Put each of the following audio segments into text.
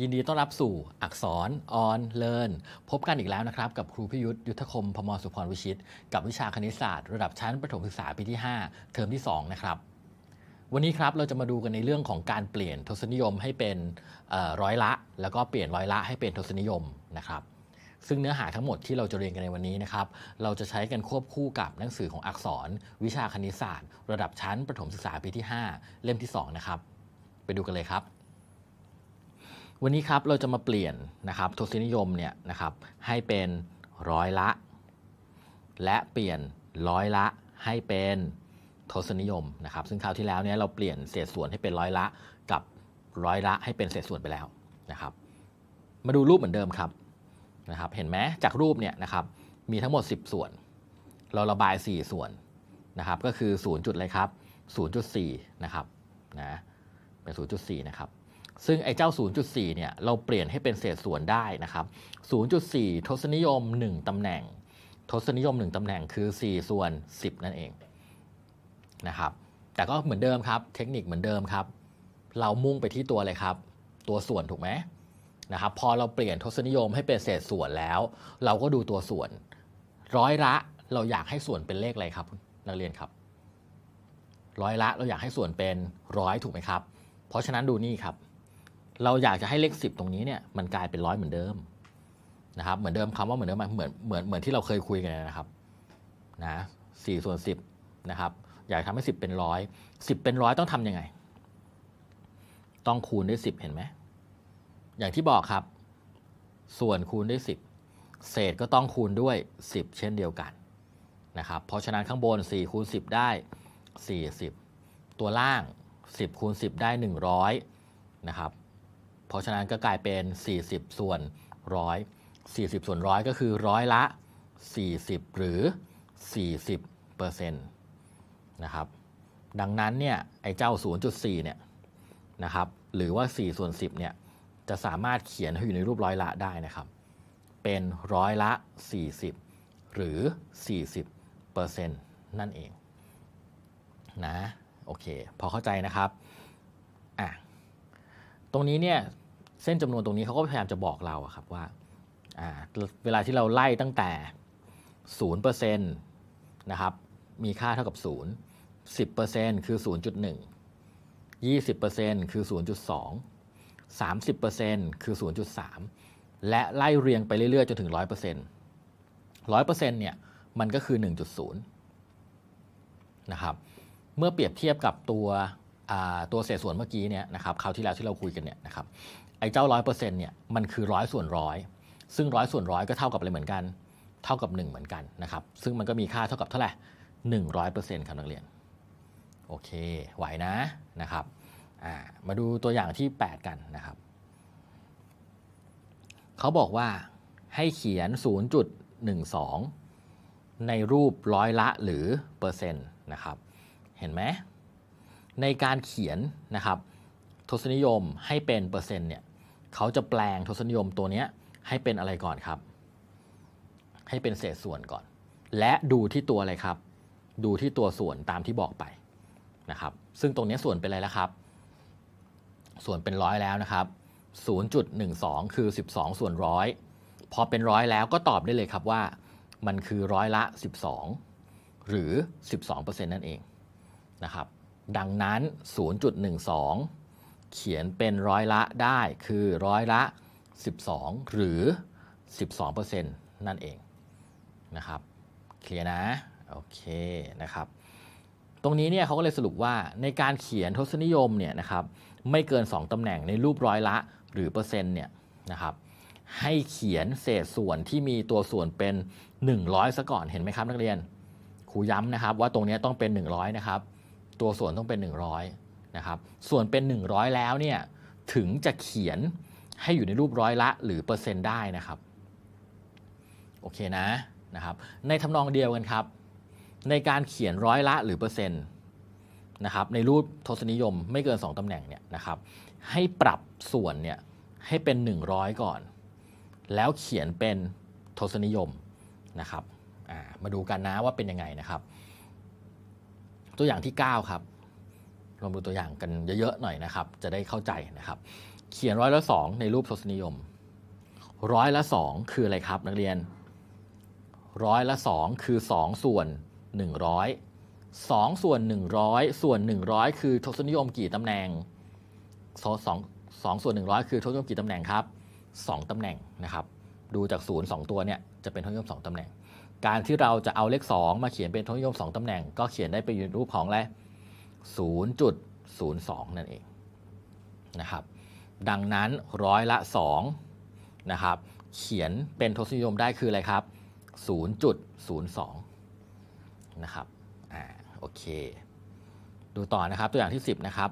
ยินดีต้อนรับสู่อักษรออนเลิร์นพบกันอีกแล้วนะครับ กับครูพิยุทธยุทธคม พมรสุพรวิชิต กับวิชาคณิตศาสตร์ ระดับชั้นประถมศึกษาปีที่ 5 เทอมที่2นะครับวันนี้ครับเราจะมาดูกันในเรื่องของการเปลี่ยนทศนิยมให้เป็นร้อยละ แล้วก็เปลี่ยนร้อยละให้เป็นทศนิยมนะครับ ซึ่งเนื้อหาทั้งหมดที่เราจะเรียนกันในวันนี้นะครับ เราจะใช้กันควบคู่กับหนังสือของอักษร วิชาคณิตศาสตร์ ระดับชั้นประถมศึกษาปีที่ 5 เล่มที่ 2 นะครับ ไปดูกันเลยครับวันนี้ครับเราจะมาเปลี่ยนนะครับทศนิยมเนี่ยนะครับให้เป็นร้อยละ และเปลี่ยนร้อยละให้เป็นทศนิยมนะครับ ซึ่งคราวที่แล้วเนี่ยเราเปลี่ยนเศษส่วนให้เป็นร้อยละกับร้อยละให้เป็นเศษส่วนไปแล้วนะครับ มาดูรูปเหมือนเดิมครับนะครับเห็นไหมจากรูปเนี่ยนะครับมีทั้งหมด 10 ส่วน เราระบาย 4 ส่วนนะครับ ก็คือ0จุดเลยครับ0ูนะครับนะเป็น0.4นะครับซึ่ง ไอ้เจ้า0.4เนี่ยเราเปลี่ยนให้เป็นเศษส่วนได้นะครับ 0.4ทศนิยม 1ตำแหน่งทศนิยม1ตำแหน่งคือ4 ส่วน 10 นั่นเองนะครับ แต่ก็เหมือนเดิมครับ เทคนิคเหมือนเดิมครับ เรามุ่งไปที่ตัวเลยครับ ตัวส่วนถูกไหมนะครับ พอเราเปลี่ยนทศนิยมให้เป็นเศษส่วนแล้ว เราก็ดูตัวส่วน ร้อยละเราอยากให้ส่วนเป็นเลขอะไรครับนักเรียนครับ ร้อยละเราอยากให้ส่วนเป็นร้อยถูกไหมครับ เพราะฉะนั้นดูนี่ครับเราอยากจะให้เลขสิบตรงนี้เนี่ยมันกลายเป็นร้อยเหมือนเดิมนะครับ เหมือนเดิมคำว่าเหมือนเดิมมันเหมือนเหมือนเหมือนที่เราเคยคุยกันนะครับ นะสี่ส่วนสิบนะครับ อยากทำให้สิบเป็นร้อยสิบเป็นร้อยต้องทํำยังไง ต้องคูณด้วยสิบเห็นไหม อย่างที่บอกครับ ส่วนคูณด้วยสิบเศษก็ต้องคูณด้วยสิบเช่นเดียวกันนะครับ เพราะฉะนั้นข้างบนสี่คูณสิบได้สี่ิบตัวล่างสิบคูณสิบได้หนึ่งร้อยนะครับเพราะฉะนั้นก็กลายเป็น 40 ส่วนร้อย40 ส่วนร้อยก็คือ ร้อยละ 40 หรือ 40เปอร์เซ็นต์นะครับ ดังนั้นเนี่ย ไอ้เจ้า 0.4 เนี่ย นะครับ หรือว่า 4 ส่วน 10 เนี่ย จะสามารถเขียนให้อยู่ในรูปร้อยละได้นะครับ เป็นร้อยละ 40 หรือ 40เปอร์เซ็นต์นั่นเอง นะ โอเค พอเข้าใจนะครับอ่ะตรงนี้เนี่ยเส้นจำนวนตรงนี้เขาก็พยายามจะบอกเราครับว่าเวลาที่เราไล่ตั้งแต่ศูนเปอร์เซ็นต์นะครับมีค่าเท่ากับศูนย์สิบเปอร์เซ็นต์คือศูนย์จุดหนึ่งยี่สิบเปอร์เซ็นต์คือศูนย์จุดสองสามสิบเปอร์เซ็นต์คือศูนย์จุดสามและไล่เรียงไปเรื่อยๆ จนถึงร้อยเปอร์เซ็นต์ร้อยเปอร์เซ็นต์เนี่ยมันก็คือหนึ่งจุดศูนย์นะครับเมื่อเปรียบเทียบกับตัวตัวเศษส่วนเมื่อกี้เนี่ยนะครับคราวที่แล้วที่เราคุยกันเนี่ยนะครับไอ้เจ้าร้อยเปอร์เซ็นต์เนี่ยมันคือร้อยส่วนร้อยซึ่งร้อยส่วนร้อยก็เท่ากับอะไรเหมือนกัน เท่ากับ 1 เหมือนกันนะครับซึ่งมันก็มีค่าเท่ากับเท่าไหร่หนึ่งร้อยเปอร์เซ็นต์ครับนักเรียน โอเค ไหวนะนะครับมาดูตัวอย่างที่ 8 กันนะครับเขาบอกว่าให้เขียน 0.12 ในรูปร้อยละหรือเปอร์เซ็นต์นะครับ เห็นไหมในการเขียนนะครับทศนิยมให้เป็นเปอร์เซ็นต์เนี่ยเขาจะแปลงทศนิยมตัวนี้ให้เป็นอะไรก่อนครับ ให้เป็นเศษส่วนก่อน และดูที่ตัวอะไรครับ ดูที่ตัวส่วนตามที่บอกไปนะครับ ซึ่งตรงนี้ส่วนเป็นอะไรแล้วครับ ส่วนเป็นร้อยแล้วนะครับ 0.12 คือ 12 ส่วนร้อยพอเป็นร้อยแล้วก็ตอบได้เลยครับว่า มันคือร้อยละ 12หรือ 12%นั่นเองนะครับ ดังนั้น 0.12เขียนเป็นร้อยละได้คือร้อยละ 12 หรือ 12%นั่นเองนะครับเคลียร์นะโอเคนะครับตรงนี้เนี่ยเขาก็เลยสรุปว่าในการเขียนทศนิยมเนี่ยนะครับไม่เกิน 2ตำแหน่งในรูปร้อยละ หรือเปอร์เซ็นต์เนี่ยนะครับให้เขียนเศษส่วนที่มีตัวส่วนเป็น 100ซะก่อนเห็นไหมครับนักเรียนครูย้ำนะครับว่าตรงนี้ต้องเป็น 100 นะครับ ตัวส่วนต้องเป็น 100นะครับส่วนเป็น 100 แล้วเนี่ยถึงจะเขียนให้อยู่ในรูปร้อยละ หรือเปอร์เซ็นต์ได้นะครับโอเคนะนะครับ ในทำนองเดียวกันครับ ในการเขียนร้อยละหรือเปอร์เซ็นต์นะครับในรูปทศนิยมไม่เกิน 2ตำแหน่งเนี่ยนะครับให้ปรับส่วนเนี่ยให้เป็น 100 ก่อน แล้วเขียนเป็นทศนิยมนะครับมาดูกันนะว่าเป็นยังไงนะครับ ตัวอย่างที่ 9 ครับลองดูตัวอย่างกันเยอะๆหน่อยนะครับ จะได้เข้าใจนะครับ เขียนร้อยละสองในรูปทศนิยมร้อยละสองคืออะไรครับนักเรียน ร้อยละสองคือสองส่วนหนึ่งร้อยสองส่วนหนึ่งร้อยส่วนหนึ่งร้อยคือทศนิยมกี่ตำแหน่งสองสองส่วน้อยคือทศนิยมกี่ตำแหน่งครับสองตำแหน่งนะครับ ดูจากศูนย์สองตัวเนี่ยจะเป็นทศนิยมสองตำแหน่ง การที่เราจะเอาเลขสองมาเขียนเป็นทศนิยมสองตำแหน่งก็เขียนได้ไปอยู่รูปของอะไร0.02นั่นเองนะครับดังนั้นร้อยละ2นะครับเขียนเป็นทศนิยมได้คืออะไรครับ 0.02นะครับอ่าโอเคดูต่อนะครับตัวอย่างที่ 10 นะครับ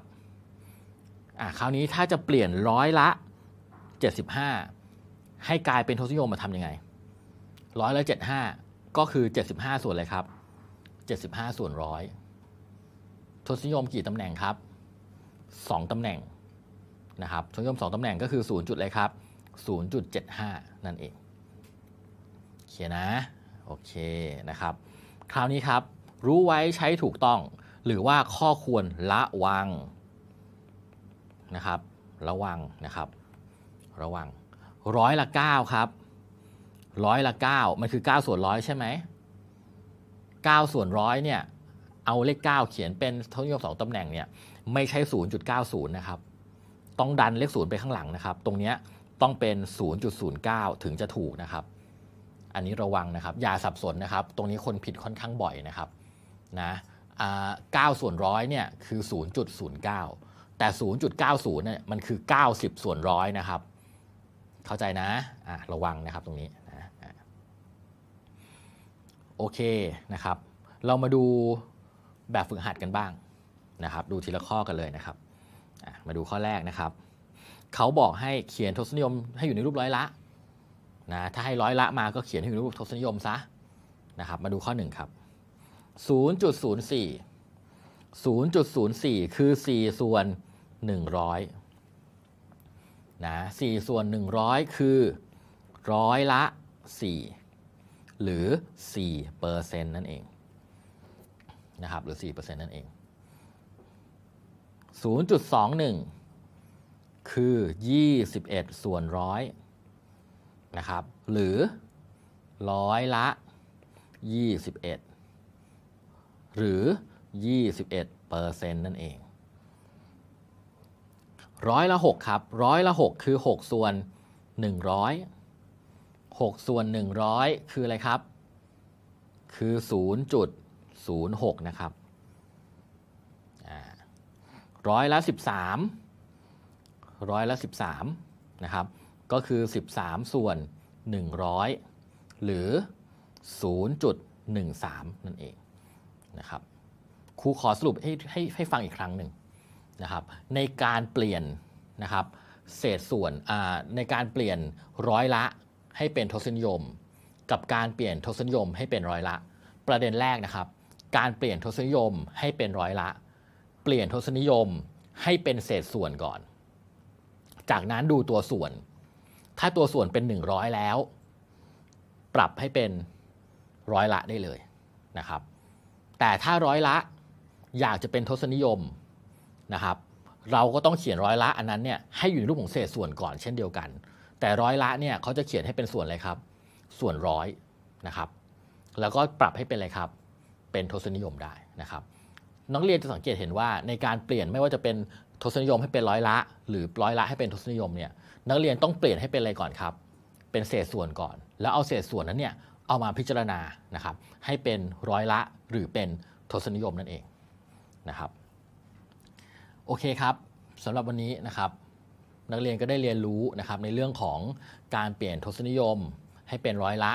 อ่าคราวนี้ถ้าจะเปลี่ยนร้อยละ 75 ให้กลายเป็นทศนิยมมาทำยังไงร้อยละ75 ก็คือ 75 ส่วนเลยครับ 75 ส่วนร้อยศนิยมกี่ตำแหน่งครับ 2 ตำแหน่งนะครับทศนิยม2 ตำแหน่งก็คือ0จุดเลยครับ 0.75 นั่นเองโอเคนะ โอเคนะครับ คราวนี้ครับ รู้ไว้ใช้ถูกต้อง หรือว่าข้อควรระวัง นะครับ ระวังนะครับ ระวังร้อยละ9ครับ ร้อยละ 9มันคือ 9 ส่วนร้อยใช่ไหม9ส่วนร้อยเนี่ยเอาเลข 9 เขียนเป็นทศนิยมสองตำแหน่งเนี่ยไม่ใช่ 0.90นะครับต้องดันเลขศูนย์ไปข้างหลังนะครับตรงนี้ต้องเป็น 0.09 ถึงจะถูกนะครับ อันนี้ระวังนะครับอย่าสับสนนะครับ ตรงนี้คนผิดค่อนข้างบ่อยนะครับนะเก้าส่วนร้อยเนี่ยคือ0.09 แต่0.90เนี่ยมันคือ90ส่วนร้อยนะครับเข้าใจนะะระวังนะครับตรงนี้นะโอเคนะครับ เรามาดูแบบฝึกหัดกันบ้างนะครับดูทีละข้อกันเลยนะครับมาดูข้อแรกนะครับเขาบอกให้เขียนทศนิยมให้อยู่ในรูปร้อยละนะถ้าให้ร้อยละมาก็เขียนให้อยู่ในรูปทศนิยมซะนะครับมาดูข้อ1ครับ 0.04 0.04 คือ 4 ส่วน 100 นะ 4 ส่วน 100 คือ ร้อยละ 4 หรือ4เปอร์เซ็นต์นั่นเองนะครับหรือ4%นั่นเอง 0.21 คือ 21 ส่วนร้อยนะครับหรือร้อยละ 21 หรือ 21เปอร์เซ็นต์นั่นเองร้อยละ 6 ครับร้อยละ 6 คือ 6 ส่วน 100 6 ส่วน 100 คืออะไรครับ คือ0จุด0.06 นะครับร้อยละ 13ร้อยละ13นะครับก็คือ 13 ส่วน 100 หรือ 0.13นั่นเองนะครับครูขอสรุปให้ให้ให้ฟังอีกครั้งหนึ่งนะครับ ในการเปลี่ยนนะครับเศษส่วนในการเปลี่ยนร้อยละให้เป็นทศนิยมกับการเปลี่ยนทศนิยมให้เป็นร้อยละประเด็นแรกนะครับการเปลี่ยนทศนิยมให้เป็นร้อยละ เปลี่ยนทศนิยมให้เป็นเศษส่วนก่อน จากนั้นดูตัวส่วน ถ้าตัวส่วนเป็น100แล้ว ปรับให้เป็นร้อยละได้เลยนะครับ แต่ถ้าร้อยละอยากจะเป็นทศนิยมนะครับ เราก็ต้องเขียนร้อยละอันนั้นเนี่ยให้อยู่ในรูปของเศษส่วนก่อนเช่นเดียวกัน แต่ร้อยละเนี่ยเขาจะเขียนให้เป็นส่วนเลยครับ ส่วนร้อยนะครับ แล้วก็ปรับให้เป็นอะไรครับเป็นทศนิยมได้นะครับ นักเรียนจะสังเกตเห็นว่าในการเปลี่ยนไม่ว่าจะเป็นทศนิยมให้เป็นร้อยละ หรือร้อยละให้เป็นทศนิยมเนี่ยนักเรียนต้องเปลี่ยนให้เป็นอะไรก่อนครับ เป็นเศษส่วนก่อน แล้วเอาเศษส่วนนั้นเนี่ยเอามาพิจารณานะครับให้เป็นร้อยละหรือเป็นทศนิยมนั่นเองนะครับโอเคครับสำหรับวันนี้นะครับ นักเรียนก็ได้เรียนรู้นะครับในเรื่องของการเปลี่ยนทศนิยมให้เป็นร้อยละ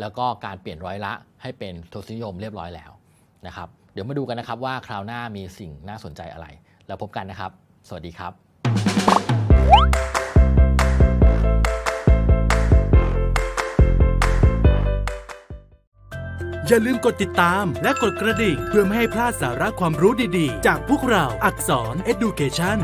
แล้วก็การเปลี่ยนร้อยละ ให้เป็นทศนิยมเรียบร้อยแล้วนะครับเดี๋ยวมาดูกันนะครับว่าคราวหน้ามีสิ่งน่าสนใจอะไร แล้วพบกันนะครับ สวัสดีครับ อย่าลืมกดติดตามและกดกระดิ่งเพื่อไม่ให้พลาดสาระความรู้ดีๆ จากพวกเราอักษร Education